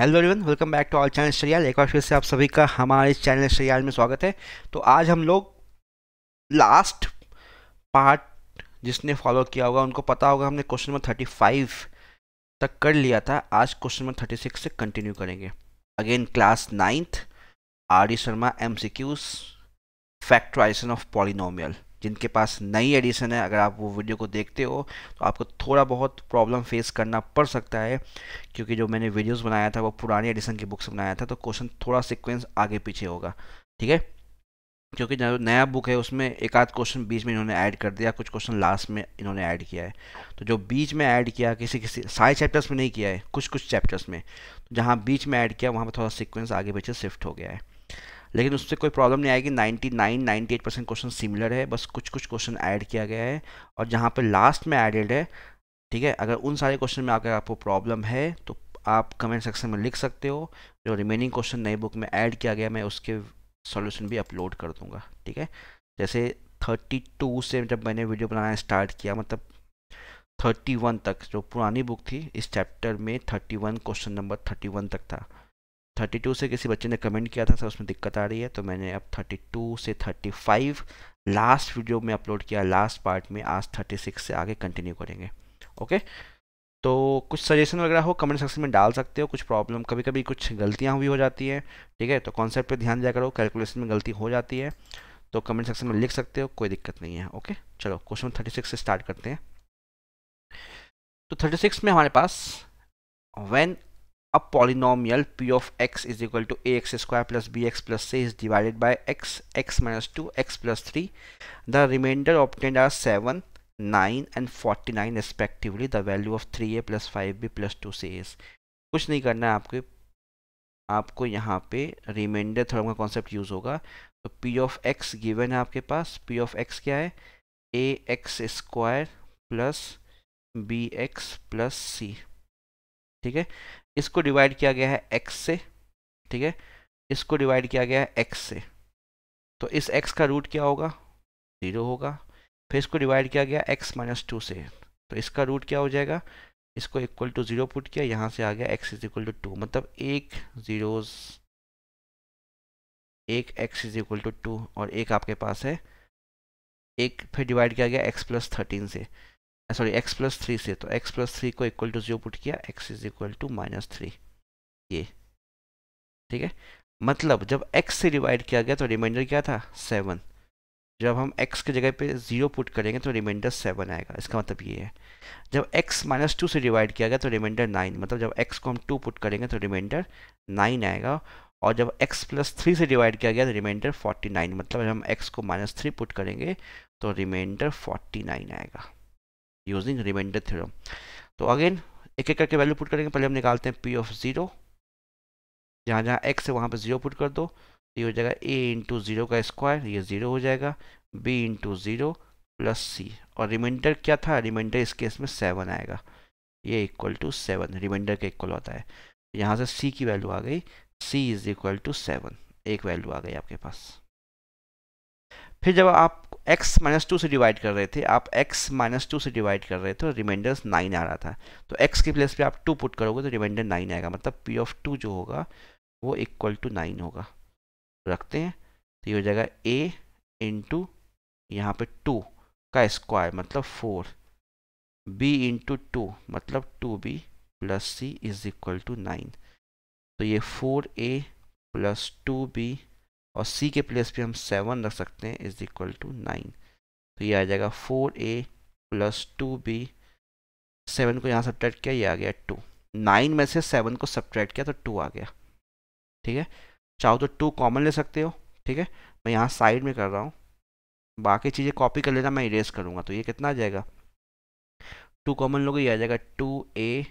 Hello everyone welcome back to our channel श्रियाल एक बार फिर से आप सभी का हमारे चैनल श्रियाल में स्वागत है तो आज हम लोग लास्ट पार्ट जिसने फॉलो किया होगा उनको पता होगा हमने क्वेश्चन नंबर थर्टी फाइव तक कर लिया था आज क्वेश्चन नंबर थर्टी सिक्स से कंटिन्यू करेंगे again class ninth R D Sharma M C Qs factorization of polynomial जिनके पास नई एडिशन है अगर आप वो वीडियो को देखते हो तो आपको थोड़ा बहुत प्रॉब्लम फेस करना पड़ सकता है क्योंकि जो मैंने वीडियोस बनाया था वो पुरानी एडिशन की बुक से बनाया था तो क्वेश्चन थोड़ा सिक्वेंस आगे पीछे होगा ठीक है क्योंकि जो नया बुक है उसमें एक आध क्वेश्चन बीच में इन्होंने ऐड कर दिया कुछ क्वेश्चन लास्ट में इन्होंने ऐड किया है तो जो बीच में ऐड किया किसी किसी सारे चैप्टर्स में नहीं किया है कुछ कुछ चैप्टर्स में तो जहाँ बीच में ऐड किया वहाँ पर थोड़ा सिक्वेंस आगे पीछे शिफ्ट हो गया है लेकिन उससे कोई प्रॉब्लम नहीं आएगी 99 98 परसेंट क्वेश्चन सिमिलर है बस कुछ कुछ क्वेश्चन ऐड किया गया है और जहाँ पर लास्ट में एडेड है ठीक है अगर उन सारे क्वेश्चन में आकर आपको प्रॉब्लम है तो आप कमेंट सेक्शन में लिख सकते हो जो रिमेनिंग क्वेश्चन नई बुक में ऐड किया गया मैं उसके सॉल्यूशन भी अपलोड कर दूंगा ठीक है जैसे 32 से जब मैंने वीडियो बनाना स्टार्ट किया मतलब 31 तक जो पुरानी बुक थी इस चैप्टर में 31 क्वेश्चन नंबर 31 तक था 32 से किसी बच्चे ने कमेंट किया था सर उसमें दिक्कत आ रही है तो मैंने अब 32 से 35 लास्ट वीडियो में अपलोड किया लास्ट पार्ट में आज 36 से आगे कंटिन्यू करेंगे ओके तो कुछ सजेशन वगैरह हो कमेंट सेक्शन में डाल सकते हो कुछ प्रॉब्लम कभी कभी कुछ गलतियाँ हुई हो जाती हैं ठीक है तो कॉन्सेप्ट पर ध्यान दिया करो कैलकुलेशन में गलती हो जाती है तो कमेंट सेक्शन में लिख सकते हो कोई दिक्कत नहीं है ओके चलो क्वेश्चन थर्टी से स्टार्ट करते हैं तो सिक्स में हमारे पास when a polynomial p of x is equal to ax square plus bx plus c is divided by x x minus 2 x plus 3 the remainder obtained are 7 9 and 49 respectively the value of 3a plus 5b plus 2c is कुछ नहीं करना है आपके आपको यहाँ पे remainder theorem का concept use होगा तो p of x given है आपके पास p of x क्या है a x square plus b x plus c ठीक है इसको डिवाइड किया गया है एक्स से ठीक है इसको डिवाइड किया गया है एक्स से तो इस एक्स का रूट क्या होगा ज़ीरो होगा फिर इसको डिवाइड किया गया एक्स माइनस टू से तो इसका रूट क्या हो जाएगा इसको इक्वल टू ज़ीरो पुट किया यहाँ से आ गया x is equal to two मतलब एक ज़ीरोज़ एक x is equal to two और एक आपके पास है एक फिर डिवाइड किया गया एक्स प्लस थर्टीन से सॉरी एक्स प्लस थ्री से तो एक्स प्लस थ्री को इक्वल टू जीरो पुट किया x is equal to minus three ये ठीक है मतलब जब एक्स से डिवाइड किया गया तो रिमाइंडर क्या था सेवन जब हम x की जगह पे जीरो पुट करेंगे तो रिमाइंडर सेवन आएगा इसका मतलब ये है जब x माइनस टू से डिवाइड किया गया तो रिमाइंडर नाइन मतलब जब x को हम टू पुट करेंगे तो रिमाइंडर नाइन आएगा और जब x प्लस थ्री से डिवाइड किया गया तो रिमाइंडर फोर्टी नाइन मतलब जब हम x को माइनस थ्री पुट करेंगे तो रिमाइंडर फोर्टी नाइन आएगा यूजिंग रिमाइंडर थ्योरम तो अगेन एक एक करके वैल्यू पुट करेंगे पहले हम निकालते हैं पी ऑफ ज़ीरो जहाँ जहाँ एक्स है वहाँ पर ज़ीरो पुट कर दो तो ये हो जाएगा ए इंटू ज़ीरो का स्क्वायर ये ज़ीरो हो जाएगा b into zero plus c और रिमाइंडर क्या था रिमाइंडर इस केस में सेवन आएगा ये इक्वल टू सेवन रिमाइंडर के इक्वल होता है यहाँ से सी की वैल्यू आ गई सी इज़ इक्वल टू सेवन एक वैल्यू आ गई आपके पास फिर जब आप x माइनस टू से डिवाइड कर रहे थे आप x माइनस टू से डिवाइड कर रहे थे और रिमाइंडर नाइन आ रहा था तो x की प्लेस पे आप टू पुट करोगे तो रिमाइंडर नाइन आएगा मतलब p ऑफ टू जो होगा वो इक्वल टू नाइन होगा रखते हैं तो ये हो जाएगा a इंटू यहाँ पर टू का स्क्वायर मतलब फोर b इंटू टू मतलब to be plus c is equal to nine तो ये four a plus two B और सी के प्लेस पे हम सेवन रख सकते हैं इज इक्वल टू नाइन तो ये आ जाएगा four a plus two b seven को यहाँ सब्ट्रैक्ट किया ये आ गया टू नाइन में से सेवन को सब्ट्रैक्ट किया तो टू आ गया ठीक है चाहो तो टू कॉमन ले सकते हो ठीक है मैं यहाँ साइड में कर रहा हूँ बाकी चीज़ें कॉपी कर लेना मैं इरेज करूँगा तो ये कितना आ जाएगा टू कॉमन लोगे ये आ जाएगा two a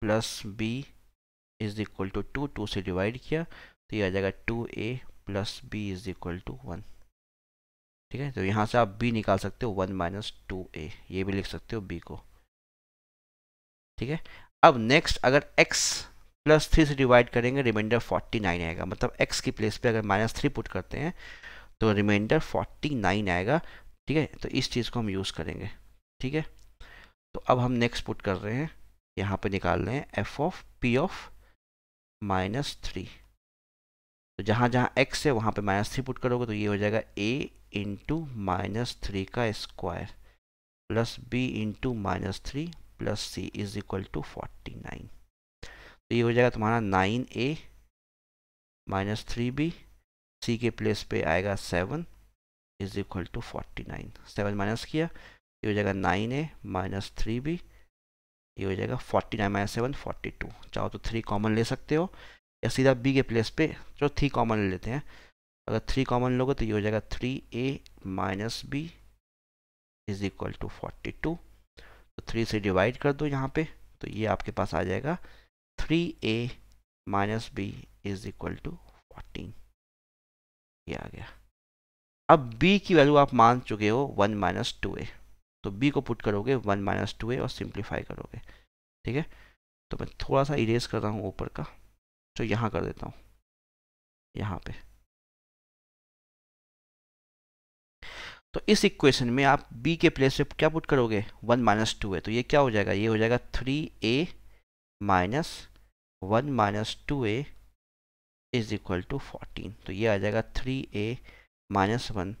plus b is equal to two two से डिवाइड किया तो ये आ जाएगा two a plus b is equal to one ठीक है तो यहाँ से आप बी निकाल सकते हो वन माइनस टू ए ये भी लिख सकते हो बी को ठीक है अब नेक्स्ट अगर एक्स प्लस थ्री से डिवाइड करेंगे रिमाइंडर फोर्टी नाइन आएगा मतलब एक्स की प्लेस पे अगर माइनस थ्री पुट करते हैं तो रिमाइंडर फोर्टी नाइन आएगा ठीक है तो इस चीज़ को हम यूज़ करेंगे ठीक है तो अब हम नेक्स्ट पुट कर रहे हैं यहाँ पे निकाल रहे हैं f of p of minus three तो जहाँ जहाँ एक्स है वहाँ पे माइनस थ्री पुट करोगे तो ये हो जाएगा ए इंटू माइनस थ्री का square plus b into minus three plus c is equal to forty nine तो ये हो जाएगा तुम्हारा nine a minus three b c के प्लेस पे आएगा seven is equal to forty nine seven minus किया ये हो जाएगा nine a minus three b ये हो जाएगा forty nine minus seven forty two चाहो तो थ्री कॉमन ले सकते हो या सीधा बी के प्लेस पे जो थ्री कॉमन ले लेते हैं अगर थ्री कॉमन लोगे तो ये हो जाएगा three a minus b is equal to forty two तो थ्री से डिवाइड कर दो यहाँ पे तो ये आपके पास आ जाएगा three a minus b is equal to fourteen ये आ गया अब b की वैल्यू आप मान चुके हो वन माइनस टू ए तो b को पुट करोगे वन माइनस टू ए और सिंप्लीफाई करोगे ठीक है तो मैं थोड़ा सा इरेज कर रहा हूँ ऊपर का तो यहाँ कर देता हूँ यहाँ पे तो इस इक्वेशन में आप b के प्लेस पे क्या पुट करोगे वन माइनस टू है तो ये क्या हो जाएगा ये हो जाएगा three a minus one minus two a is equal to fourteen तो ये आ जाएगा three a minus one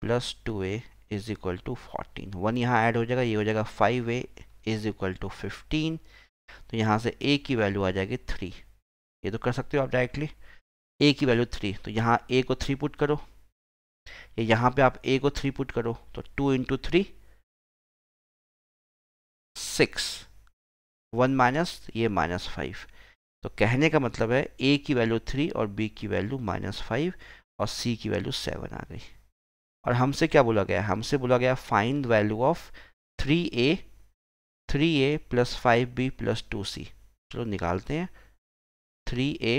plus two a is equal to fourteen one यहाँ ऐड हो जाएगा ये हो जाएगा five a is equal to fifteen तो यहाँ से ए की वैल्यू आ जाएगी थ्री ये तो कर सकते हो आप डायरेक्टली ए की वैल्यू थ्री तो यहाँ ए को थ्री पुट करो या यहाँ पे आप ए को थ्री पुट करो तो two into three six one minus ये माइनस फाइव तो कहने का मतलब है ए की वैल्यू थ्री और बी की वैल्यू माइनस फाइव और सी की वैल्यू सेवन आ गई और हमसे क्या बोला गया हमसे बोला गया find value of three a three a plus five b plus two c चलो निकालते हैं three a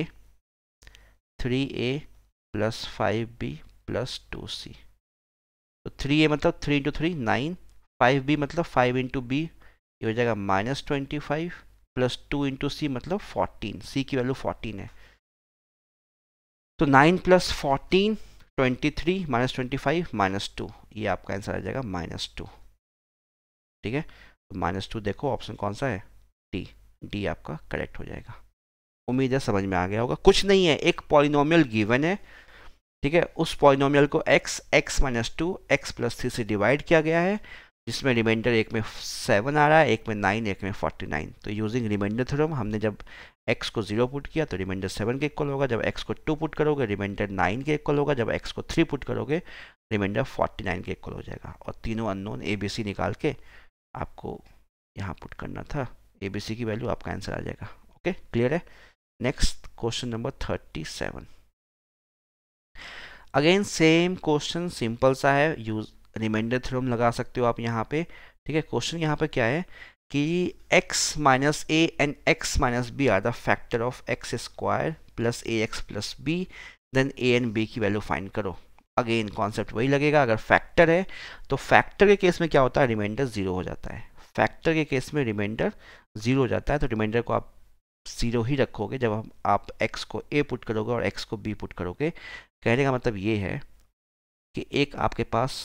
three a plus five b plus two c तो थ्री ए मतलब three into three nine five b मतलब five into b ये हो जाएगा minus twenty five plus two into c मतलब फोर्टीन सी की वैल्यू फोर्टीन है तो nine plus fourteen twenty three minus twenty five minus two ये आपका आंसर आ जाएगा माइनस टू ठीक है माइनस तो टू देखो ऑप्शन कौन सा है डी डी आपका करेक्ट हो जाएगा उम्मीद है समझ में आ गया होगा कुछ नहीं है एक पॉलिनोमियल गिवन है ठीक है उस पॉलिनोमियल को x x minus two x plus three से डिवाइड किया गया है जिसमें रिमाइंडर एक में सेवन आ रहा है एक में नाइन एक में फोर्टी नाइन तो यूजिंग रिमाइंडर थ्रोम हमने जब x को जीरो पुट किया तो रिमाइंडर सेवन के इक्वल होगा जब x को टू पुट करोगे रिमाइंडर नाइन के इक्वल होगा जब x को थ्री पुट करोगे रिमाइंडर फोर्टी नाइन के इक्वल हो जाएगा और तीनों अननोन ए बी सी निकाल के आपको यहाँ पुट करना था ए बी सी की वैल्यू आपका आंसर आ जाएगा ओके क्लियर है next question number 37 again same question simple सा है यूज रिमाइंडर थ्योरम लगा सकते हो आप यहाँ पे ठीक है क्वेश्चन यहाँ पे क्या है कि x minus a and x minus b are the factor of x square plus a x plus b then a and b की वैल्यू फाइंड करो अगेन कॉन्सेप्ट वही लगेगा अगर फैक्टर है तो फैक्टर के केस में क्या होता है रिमाइंडर जीरो हो जाता है फैक्टर के केस में रिमाइंडर जीरो हो जाता है तो रिमाइंडर को आप ज़ीरो ही रखोगे जब हम आप x को a पुट करोगे और x को b पुट करोगे कहने का मतलब ये है कि एक आपके पास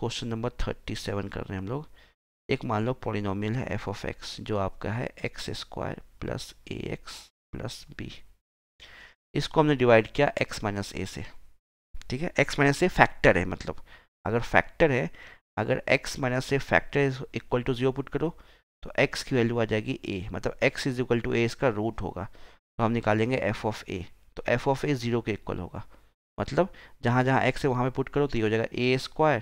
क्वेश्चन नंबर थर्टी सेवन कर रहे हैं हम लोग एक मान लो पॉलिनोमियल है एफ ऑफ एक्स जो आपका है x square plus a x plus b इसको हमने डिवाइड किया एक्स माइनस ए से ठीक है एक्स माइनस ए फैक्टर है मतलब अगर फैक्टर है अगर x minus a factor equal to zero put करो तो x की वैल्यू आ जाएगी a मतलब x is equal to a इसका रूट होगा तो हम निकालेंगे एफ ऑफ ए तो एफ ऑफ ए ज़ीरो के इक्वल होगा मतलब जहाँ जहाँ एक्स है वहाँ पे पुट करो तो ये हो जाएगा a square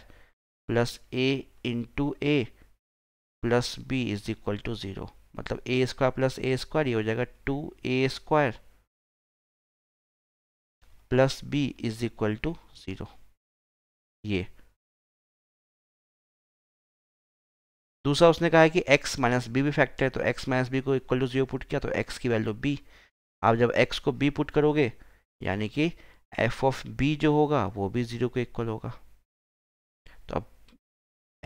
plus a into a plus b is equal to zero मतलब a square plus a square ये हो जाएगा two a square plus b is equal to zero ये दूसरा उसने कहा है कि x माइनस बी भी फैक्टर है तो x माइनस बी को इक्वल टू जीरो पुट किया तो x की वैल्यू b आप जब x को b पुट करोगे यानी कि एफ ऑफ बी जो होगा वो भी जीरो के इक्वल होगा तो अब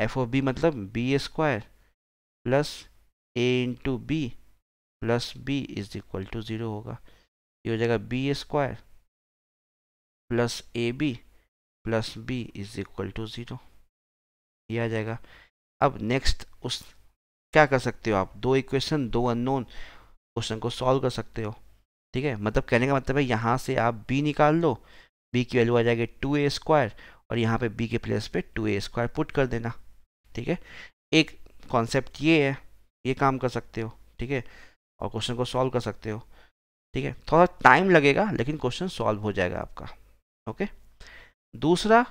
एफ ऑफ बी मतलब b square plus a into b plus b is equal to zero होगा ये हो जाएगा b square plus a b plus b is equal to zero आ जाएगा अब नेक्स्ट उस क्या कर सकते हो आप दो इक्वेशन दो अननोन क्वेश्चन को सॉल्व कर सकते हो ठीक है मतलब कहने का मतलब है यहाँ से आप बी निकाल लो बी की वैल्यू आ जाएगी टू ए स्क्वायर और यहाँ पे बी के प्लेस पे टू ए स्क्वायर पुट कर देना ठीक है एक कॉन्सेप्ट ये है ये काम कर सकते हो ठीक है और क्वेश्चन को सॉल्व कर सकते हो ठीक है थोड़ा टाइम लगेगा लेकिन क्वेश्चन सॉल्व हो जाएगा आपका ओके दूसरा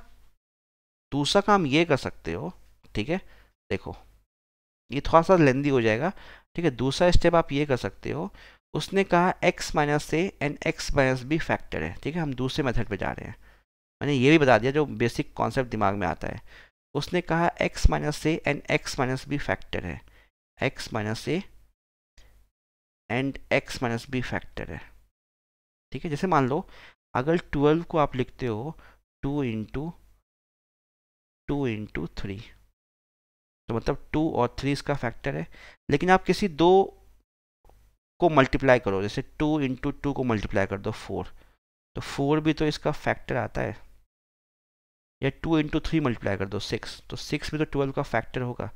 दूसरा काम ये कर सकते हो ठीक है देखो ये थोड़ा सा लेंदी हो जाएगा ठीक है दूसरा स्टेप आप ये कर सकते हो उसने कहा x minus a and x minus b factor है ठीक है हम दूसरे मेथड पे जा रहे हैं मैंने ये भी बता दिया जो बेसिक कॉन्सेप्ट दिमाग में आता है उसने कहा x minus a and x minus b factor है x minus a and x minus b factor है ठीक है जैसे मान लो अगर ट्वेल्व को आप लिखते हो two into two into three तो मतलब टू और थ्री इसका फैक्टर है लेकिन आप किसी दो को मल्टीप्लाई करो जैसे टू इंटू टू को मल्टीप्लाई कर दो फोर तो फोर भी तो इसका फैक्टर आता है या टू इंटू थ्री मल्टीप्लाई कर दो सिक्स तो सिक्स भी तो ट्वेल्व का फैक्टर होगा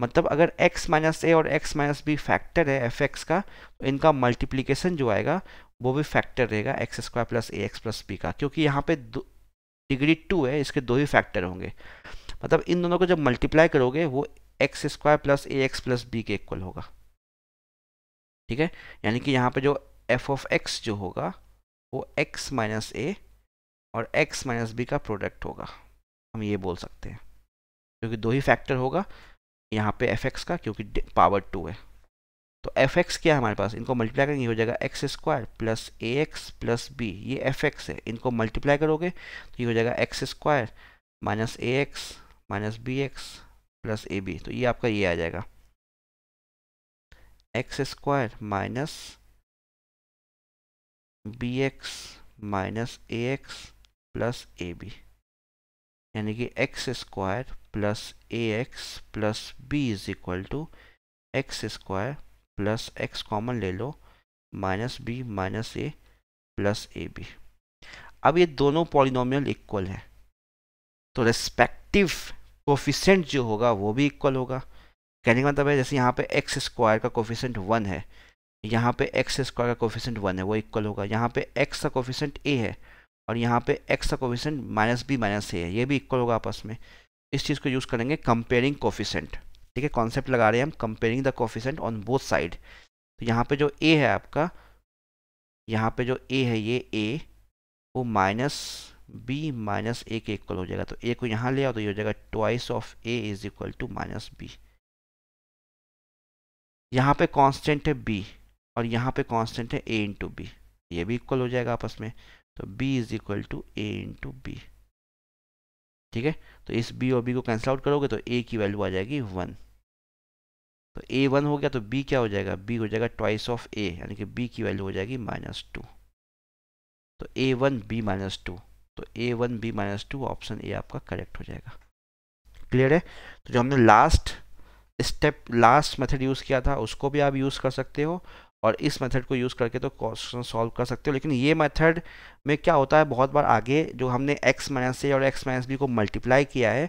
मतलब अगर x माइनस ए और x माइनस बी फैक्टर है एफ एक्स का तो इनका मल्टीप्लीकेशन जो आएगा वो भी फैक्टर रहेगा x square plus a x plus b का क्योंकि यहाँ पे डिग्री टू है इसके दो ही फैक्टर होंगे मतलब इन दोनों को जब मल्टीप्लाई करोगे वो x square plus a x plus b के इक्वल होगा ठीक है यानी कि यहाँ पे जो एफ ऑफ एक्स जो होगा वो एक्स माइनस ए और एक्स माइनस बी का प्रोडक्ट होगा हम ये बोल सकते हैं क्योंकि दो ही फैक्टर होगा यहाँ पे एफ एक्स का क्योंकि पावर टू है तो एफ एक्स क्या है हमारे पास इनको मल्टीप्लाई करेंगे ये हो जाएगा x square plus a x plus b ये एफ एक्स है इनको मल्टीप्लाई करोगे तो ये हो जाएगा x square minus a x minus b x plus a b तो ये आपका ये आ जाएगा x square minus b x minus a x plus a b यानी कि x square plus a x plus b is equal to x square plus x common ले लो minus b minus a plus a b अब ये दोनों polynomial equal हैं तो respective coefficient जो होगा वो भी इक्वल होगा कहने का मतलब है जैसे यहाँ पे एक्स स्क्वायर का कोफिशेंट वन है यहाँ पे एक्स स्क्वायर का कोफिशेंट वन है वो इक्वल होगा यहाँ पे एक्स का कोफिशेंट ए है और यहाँ पे एक्स का coefficient minus b minus a है ये भी इक्वल होगा आपस में इस चीज़ को यूज़ करेंगे कंपेयरिंग कोफिशेंट ठीक है कॉन्सेप्ट लगा रहे हैं हम comparing the coefficient on both side तो यहाँ पर जो ए है आपका यहाँ पर जो ए है ये ए वो माइनस बी माइनस ए के इक्वल हो जाएगा तो ए को यहाँ ले आओ तो ये हो जाएगा twice of a is equal to minus b यहाँ पे कांस्टेंट है बी और यहाँ पे कांस्टेंट है ए इंटू बी ये भी इक्वल हो जाएगा आपस में तो b is equal to a into b ठीक है तो इस बी और बी को कैंसिल आउट करोगे तो ए की वैल्यू आ जाएगी वन तो ए वन हो गया तो बी क्या हो जाएगा बी हो जाएगा ट्वाइस ऑफ ए यानी कि बी की वैल्यू हो जाएगी माइनस टू तो a one b minus two तो a one b minus two option a आपका करेक्ट हो जाएगा क्लियर है तो जो हमने last step last method use किया था उसको भी आप यूज़ कर सकते हो और इस मेथड को यूज़ करके तो क्वेश्चन सॉल्व कर सकते हो लेकिन ये मेथड में क्या होता है बहुत बार आगे जो हमने x माइनस ए और x माइनस बी को मल्टीप्लाई किया है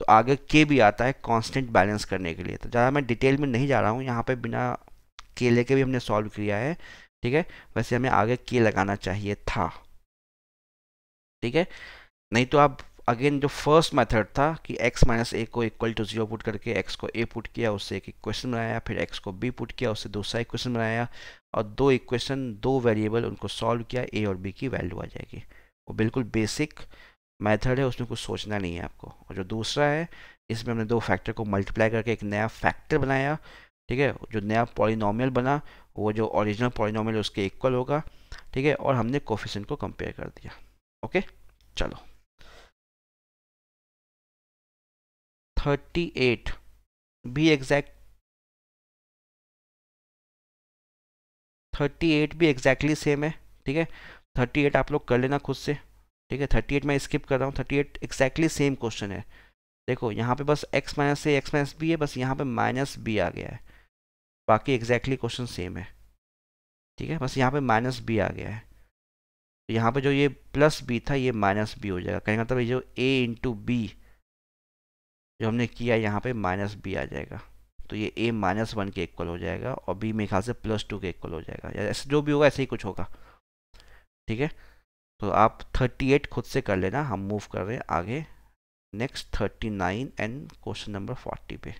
तो आगे के भी आता है कांस्टेंट बैलेंस करने के लिए तो ज़्यादा मैं डिटेल में नहीं जा रहा हूँ यहाँ पे बिना के लेके भी हमने सॉल्व किया है ठीक है वैसे हमें आगे के लगाना चाहिए था ठीक है नहीं तो आप अगेन जो फर्स्ट मेथड था कि x माइनस ए को इक्वल टू जीरो पुट करके x को a पुट किया उससे एक इक्वेशन बनाया फिर x को b पुट किया उससे दूसरा इक्वेशन बनाया और दो इक्वेशन दो वेरिएबल उनको सॉल्व किया a और b की वैल्यू आ जाएगी वो बिल्कुल बेसिक मेथड है उसमें कुछ सोचना नहीं है आपको और जो दूसरा है इसमें हमने दो फैक्टर को मल्टीप्लाई करके एक नया फैक्टर बनाया ठीक है जो नया पॉलिनॉमियल बना वो जो ओरिजिनल पॉलिनॉमियल उसके इक्वल होगा ठीक है और हमने कोफिशन को कंपेयर कर दिया ओके चलो थर्टी एट भी एग्जैक्ट थर्टी एट भी एग्जैक्टली सेम है ठीक है थर्टी एट आप लोग कर लेना खुद से ठीक है थर्टी एट मैं स्किप कर रहा हूँ thirty eight exactly same question है देखो यहाँ पे बस x minus a x minus b है बस यहाँ पे माइनस बी आ गया है बाकी एग्जैक्टली क्वेश्चन सेम है ठीक है बस यहाँ पे माइनस बी आ गया है तो यहाँ पे जो ये प्लस बी था ये माइनस बी हो जाएगा का मतलब ये जो ए इंटू बी जो हमने किया यहाँ पे माइनस बी आ जाएगा तो ये ए माइनस वन के इक्वल हो जाएगा और बी मेरे ख्याल से प्लस टू के इक्वल हो जाएगा या ऐसे जो भी होगा ऐसे ही कुछ होगा ठीक है तो आप थर्टी एट खुद से कर लेना हम मूव कर रहे हैं आगे next thirty nine and question number forty पे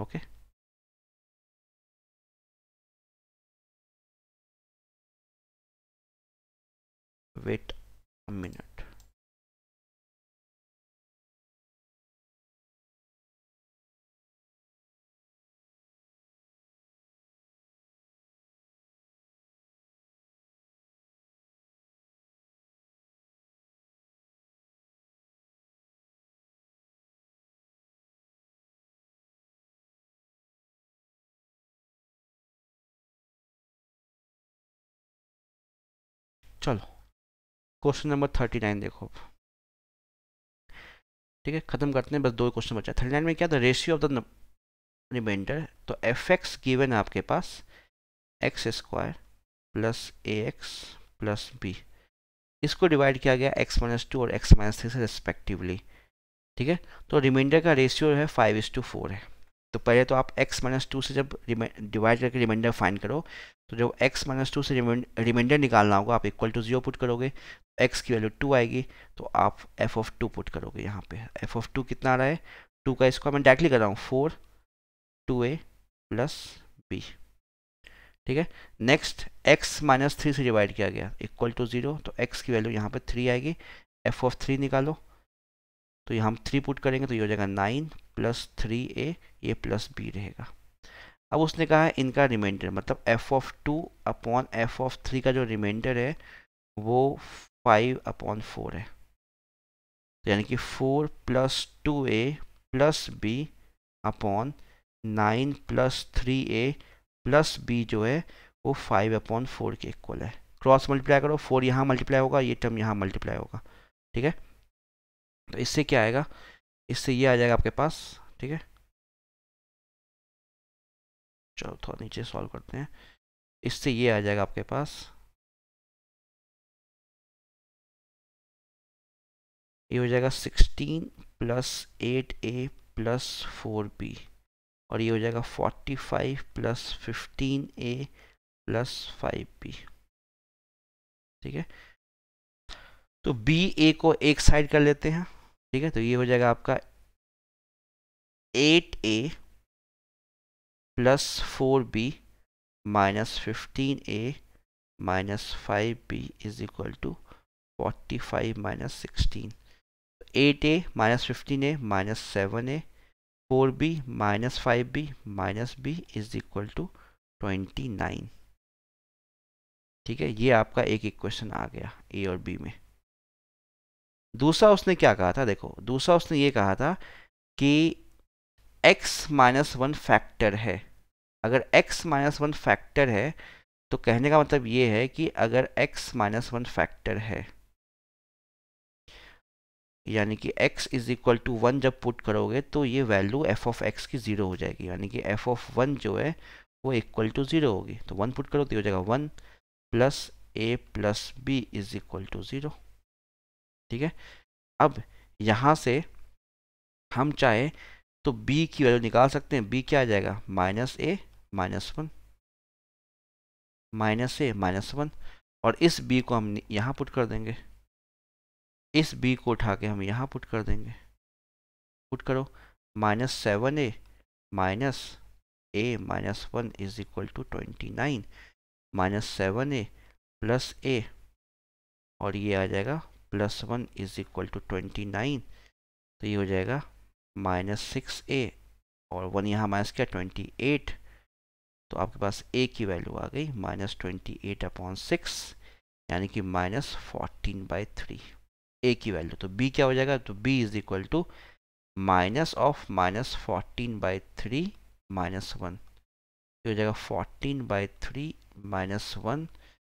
okay okay? wait a minute चलो क्वेश्चन नंबर थर्टी नाइन देखो ठीक है खत्म करते हैं बस दो क्वेश्चन बचा थर्टी नाइन में क्या था रेशियो ऑफ द रिमाइंडर तो एफ एक्स गिवेन आपके पास x square plus a x plus b इसको डिवाइड किया गया एक्स माइनस टू और एक्स माइनस थ्री से रेस्पेक्टिवली ठीक है तो रिमाइंडर का रेशियो है फाइव इज टू फोर है तो पहले तो आप x माइनस टू से जब डिवाइड करके रिमाइंडर फाइंड करो तो जब x माइनस टू से रिमाइंडर निकालना होगा आप इक्वल टू जीरो पुट करोगे x की वैल्यू टू आएगी तो आप एफ ऑफ टू पुट करोगे यहाँ पे एफ ऑफ टू कितना आ रहा है टू का स्क्वायर मैं डायरेक्टली कर रहा हूँ four two a plus b ठीक है नेक्स्ट x माइनस थ्री से डिवाइड किया गया इक्वल टू जीरो तो x की वैल्यू यहाँ पे थ्री आएगी एफ ऑफ थ्री निकालो तो यहाँ हम थ्री पुट करेंगे तो ये हो जाएगा नाइन प्लस थ्री ए ये प्लस बी रहेगा अब उसने कहा है इनका रिमाइंडर मतलब f of two upon f of three का जो रिमाइंडर है वो फाइव अपॉन फोर है तो यानी कि four plus two a plus b upon nine plus three a plus b जो है वो फाइव अपॉन फोर के इक्वल है क्रॉस मल्टीप्लाई करो फोर यहाँ मल्टीप्लाई होगा ये टर्म यहाँ मल्टीप्लाई होगा ठीक है तो इससे क्या आएगा इससे ये आ जाएगा आपके पास ठीक है चलो तो थोड़ा नीचे सॉल्व करते हैं इससे ये आ जाएगा आपके पास ये हो जाएगा sixteen plus eight a plus four b और ये हो जाएगा forty five plus fifteen a plus five b ठीक है तो b a को एक साइड कर लेते हैं ठीक है तो ये हो जाएगा आपका 8a a plus four b minus fifteen a minus five b is equal to forty five minus sixteen eight a minus fifteen a minus seven a four b minus five b minus b is equal to twenty nine ठीक है ये आपका एक question आ गया ए और B में दूसरा उसने क्या कहा था देखो दूसरा उसने ये कहा था कि x माइनस वन फैक्टर है अगर x माइनस वन फैक्टर है तो कहने का मतलब ये है कि अगर x माइनस वन फैक्टर है यानी कि x is equal to one जब पुट करोगे तो ये वैल्यू f ऑफ x की ज़ीरो हो जाएगी यानी कि f ऑफ वन जो है वो इक्वल टू ज़ीरो होगी तो वन पुट करो तो हो जाएगा one plus a plus b is equal to zero ठीक है अब यहाँ से हम चाहे तो b की वैल्यू निकाल सकते हैं b क्या आ जाएगा minus a minus one minus a minus one और इस b को हम यहाँ पुट कर देंगे इस b को उठा के हम यहाँ पुट कर देंगे पुट करो minus seven a minus a minus one is equal to twenty nine minus seven a plus a और ये आ जाएगा plus one is equal to twenty nine तो ये हो जाएगा माइनस सिक्स ए और वन यहाँ माइनस किया ट्वेंटी एट तो आपके पास ए की वैल्यू आ गई minus twenty eight upon six यानी कि minus fourteen by three a की वैल्यू तो बी क्या हो जाएगा तो b is equal to minus of minus fourteen by three minus one हो जाएगा fourteen by three minus one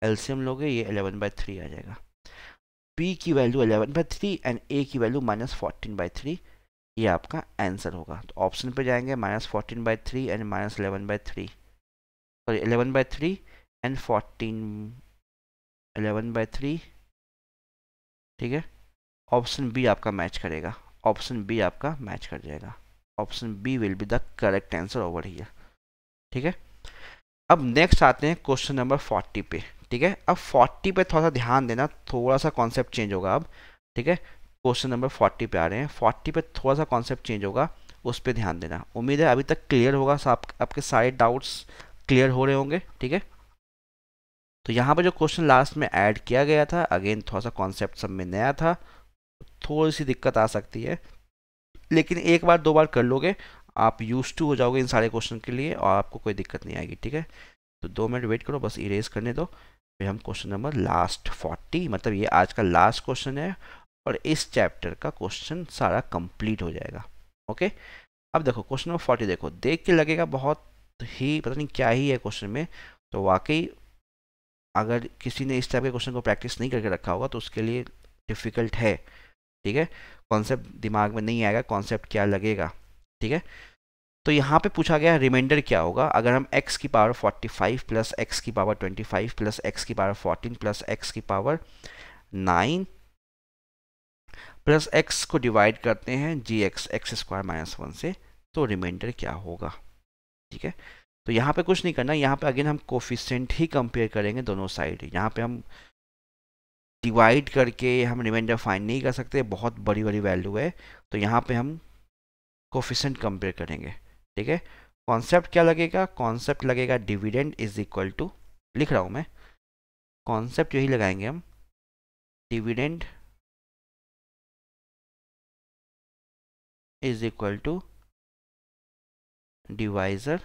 LCM लोगे ये एलेवन बाई थ्री आ जाएगा बी की value eleven by three and a की value minus fourteen by three ये आपका आंसर होगा तो ऑप्शन पे जाएंगे minus fourteen by three and minus eleven by three sorry eleven by three and fourteen eleven by three ठीक है option b आपका मैच करेगा ऑप्शन बी आपका मैच कर जाएगा option b will be the correct answer over here ठीक है अब नेक्स्ट आते हैं क्वेश्चन नंबर फोर्टी पे ठीक है अब फोर्टी पे थोड़ा सा ध्यान देना थोड़ा सा कॉन्सेप्ट चेंज होगा अब ठीक है क्वेश्चन नंबर फोर्टी पे आ रहे हैं फोर्टी पे थोड़ा सा कॉन्सेप्ट चेंज होगा उस पर ध्यान देना उम्मीद है अभी तक क्लियर होगा सब आपके सारे डाउट्स क्लियर हो रहे होंगे ठीक है तो यहाँ पर जो क्वेश्चन लास्ट में ऐड किया गया था अगेन थोड़ा सा कॉन्सेप्ट सब में नया था थोड़ी सी दिक्कत आ सकती है लेकिन एक बार दो बार कर लोगे आप यूज टू हो जाओगे इन सारे क्वेश्चन के लिए और आपको कोई दिक्कत नहीं आएगी ठीक है तो दो मिनट वेट करो बस इरेज करने दो फिर हम क्वेश्चन नंबर लास्ट फोर्टी मतलब ये आज का लास्ट क्वेश्चन है और इस चैप्टर का क्वेश्चन सारा कंप्लीट हो जाएगा ओके अब देखो क्वेश्चन नंबर फोर्टी देखो देख के लगेगा बहुत ही पता नहीं क्या ही है क्वेश्चन में तो वाकई अगर किसी ने इस टाइप के क्वेश्चन को प्रैक्टिस नहीं करके रखा होगा तो उसके लिए डिफ़िकल्ट है ठीक है कॉन्सेप्ट दिमाग में नहीं आएगा कॉन्सेप्ट क्या लगेगा ठीक है तो यहाँ पे पूछा गया रिमाइंडर क्या होगा अगर हम x की पावर 45 प्लस एक्स की पावर 25 प्लस एक्स की पावर 14 प्लस एक्स की पावर 9 प्लस एक्स को डिवाइड करते हैं g x x square minus one से तो रिमाइंडर क्या होगा ठीक है तो यहाँ पे कुछ नहीं करना यहाँ पे अगेन हम कोफिशेंट ही कंपेयर करेंगे दोनों साइड यहाँ पे हम डिवाइड करके हम रिमाइंडर फाइंड नहीं कर सकते बहुत बड़ी बड़ी वैल्यू है तो यहाँ पे हम कोफिशेंट कंपेयर करेंगे ठीक है कॉन्सेप्ट क्या लगेगा कॉन्सेप्ट लगेगा डिविडेंड इज इक्वल टू लिख रहा हूँ मैं कॉन्सेप्ट यही लगाएंगे हम dividend is equal to divisor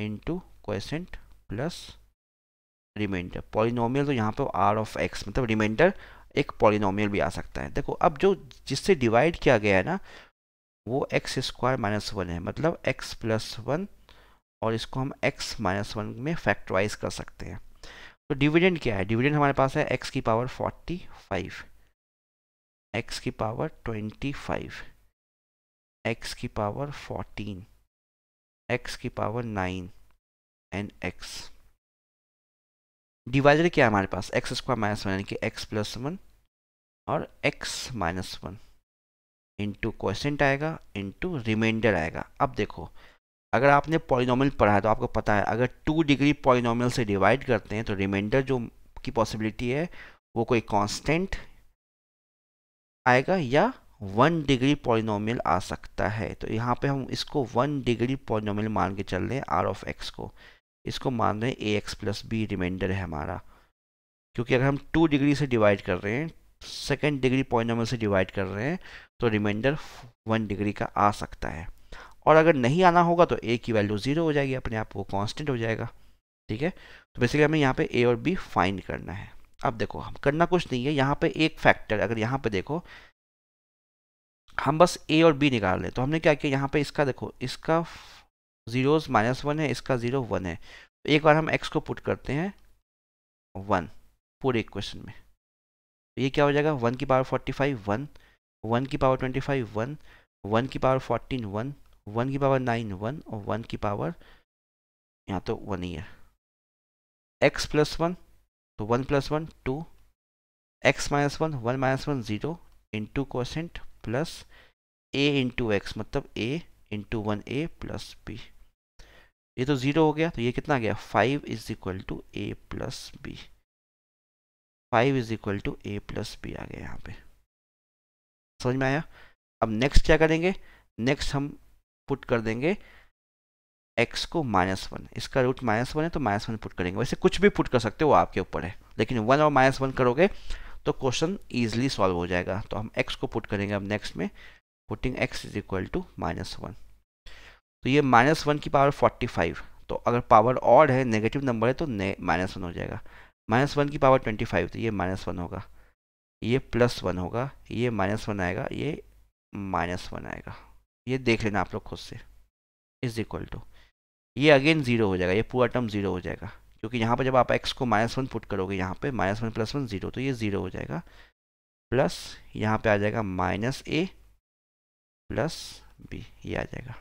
into question plus remainder polynomial तो यहाँ पे आर ऑफ एक्स मतलब रिमाइंडर एक पॉलिनोमियल भी आ सकता है देखो अब जो जिससे डिवाइड किया गया है ना वो एक्स स्क्वायर माइनस वन है मतलब एक्स प्लस वन और इसको हम एक्स माइनस वन में फैक्टराइज कर सकते हैं तो डिविडेंड क्या है डिविडेंड हमारे पास है एक्स की पावर फोर्टी फाइव एक्स की पावर ट्वेंटी फाइव x की पावर 14, x की पावर 9 एंड x डिवाइडर क्या है हमारे पास एक्स स्क्वायर माइनस वन यानी कि एक्स प्लस वन और x minus one into quotient आएगा इंटू रिमाइंडर आएगा अब देखो अगर आपने पॉलिनॉमियल पढ़ा है तो आपको पता है अगर टू डिग्री पॉलिनॉमियल से डिवाइड करते हैं तो रिमाइंडर जो की पॉसिबिलिटी है वो कोई कांस्टेंट आएगा या वन डिग्री पॉलिनोमियल आ सकता है तो यहाँ पे हम इसको वन डिग्री पॉलिनोमियल मान के चल रहे हैं आर ऑफ एक्स को इसको मान रहे हैं a x plus b remainder है हमारा क्योंकि अगर हम टू डिग्री से डिवाइड कर रहे हैं सेकेंड डिग्री पॉलिनोमियल से डिवाइड कर रहे हैं तो रिमाइंडर वन डिग्री का आ सकता है और अगर नहीं आना होगा तो ए की वैल्यू ज़ीरो हो जाएगी अपने आप वो कांस्टेंट हो जाएगा ठीक है तो बेसिकली हमें यहाँ पे ए और बी फाइंड करना है अब देखो हम करना कुछ नहीं है यहाँ पे एक फैक्टर अगर यहाँ पे देखो हम बस ए और बी निकाल लें तो हमने क्या किया यहाँ पे इसका देखो इसका ज़ीरोज़ माइनस वन है इसका ज़ीरो वन है तो एक बार हम एक्स को पुट करते हैं वन पूरे इक्वेशन में तो ये क्या हो जाएगा वन की power forty five one one की power twenty five one one की पावर फोर्टीन वन वन की पावर नाइन वन और वन की पावर यहाँ तो वन ही है एक्स प्लस वन तो one plus one two x minus one one minus one zero into quotient plus a into x मतलब a into one a plus b ये तो ज़ीरो हो गया तो ये कितना आ गया five is equal to a plus b five is equal to a plus b आ गया यहाँ पे समझ में आया अब नेक्स्ट क्या करेंगे नेक्स्ट हम पुट कर देंगे एक्स को माइनस वन इसका रूट माइनस वन है तो माइनस वन पुट करेंगे वैसे कुछ भी पुट कर सकते हो आपके ऊपर है लेकिन वन और माइनस वन करोगे तो क्वेश्चन ईजिली सॉल्व हो जाएगा तो हम एक्स को पुट करेंगे अब नेक्स्ट में putting x is equal to minus one तो ये माइनस वन की पावर फोर्टी फाइव तो अगर पावर ऑड है नेगेटिव नंबर है तो माइनस वन हो जाएगा माइनस वन की पावर ट्वेंटी फाइव तो ये माइनस वन होगा ये प्लस वन होगा ये माइनस वन आएगा ये माइनस वन आएगा ये देख लेना आप लोग खुद से इज इक्वल टू ये अगेन ज़ीरो हो जाएगा ये पूरा टर्म ज़ीरो हो जाएगा क्योंकि यहाँ पर जब आप एक्स को माइनस वन पुट करोगे यहाँ पे minus one plus one zero तो ये ज़ीरो हो जाएगा प्लस यहाँ पे आ जाएगा माइनस ए प्लस बी ये आ जाएगा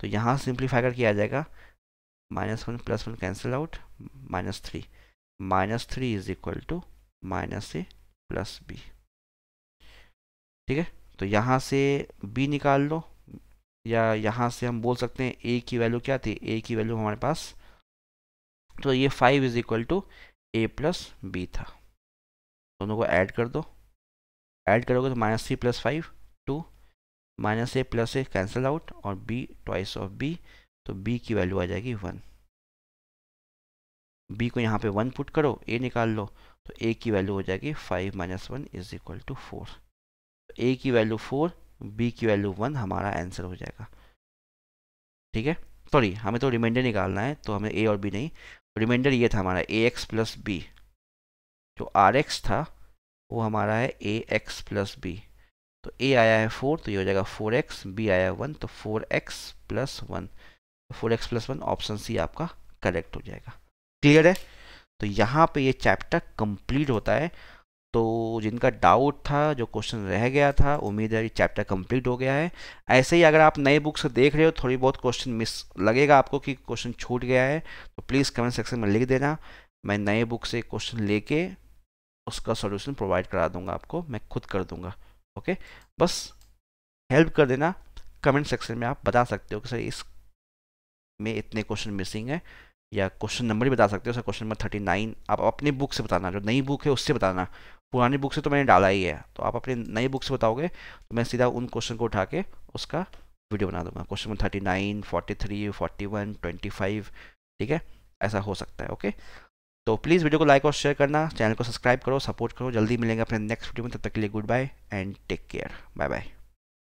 तो यहाँ सिंप्लीफाई करके आ जाएगा minus one plus one cancel out minus three minus three is equal to minus a plus b ठीक है तो यहाँ से बी निकाल लो या यहाँ से हम बोल सकते हैं ए की वैल्यू क्या थी ए की वैल्यू हमारे पास तो ये five is equal to a plus b था दोनों को ऐड कर दो ऐड करोगे तो minus three plus five two minus a plus a cancel out और बी ट्वाइस ऑफ बी तो बी की वैल्यू आ जाएगी वन बी को यहाँ पे वन पुट करो ए निकाल लो तो ए की वैल्यू हो जाएगी five minus one is equal to four a की वैल्यू फोर बी की वैल्यू वन हमारा आंसर हो जाएगा ठीक है सॉरी हमें तो रिमाइंडर निकालना है तो हमें ए और बी नहीं रिमाइंडर ये था हमारा ए एक्स प्लस बी जो आर एक्स था वो हमारा है ए एक्स प्लस बी तो ए आया है फोर तो ये हो जाएगा फोर एक्स बी आया है वन तो four x plus one four x plus one option c आपका करेक्ट हो जाएगा क्लियर है तो यहाँ पे ये चैप्टर कंप्लीट होता है तो जिनका डाउट था जो क्वेश्चन रह गया था उम्मीद है ये चैप्टर कंप्लीट हो गया है ऐसे ही अगर आप नए बुक से देख रहे हो थोड़ी बहुत क्वेश्चन मिस लगेगा आपको कि क्वेश्चन छूट गया है तो प्लीज़ कमेंट सेक्शन में लिख देना मैं नए बुक से क्वेश्चन लेके उसका सोल्यूशन प्रोवाइड करा दूंगा आपको मैं खुद कर दूंगा ओके बस हेल्प कर देना कमेंट सेक्शन में आप बता सकते हो कि सर इस में इतने क्वेश्चन मिसिंग है या क्वेश्चन नंबर भी बता सकते हो sir question number thirty nine आप अपनी बुक से बताना जो नई बुक है उससे बताना पुरानी बुक से तो मैंने डाला ही है तो आप अपने नई बुक से बताओगे तो मैं सीधा उन क्वेश्चन को उठा के उसका वीडियो बना दूंगा question number thirty nine forty three forty one twenty five ठीक है ऐसा हो सकता है ओके तो प्लीज़ वीडियो को लाइक और शेयर करना चैनल को सब्सक्राइब करो सपोर्ट करो जल्दी मिलेंगे अपने नेक्स्ट वीडियो में तब तक के लिए goodbye and take care bye bye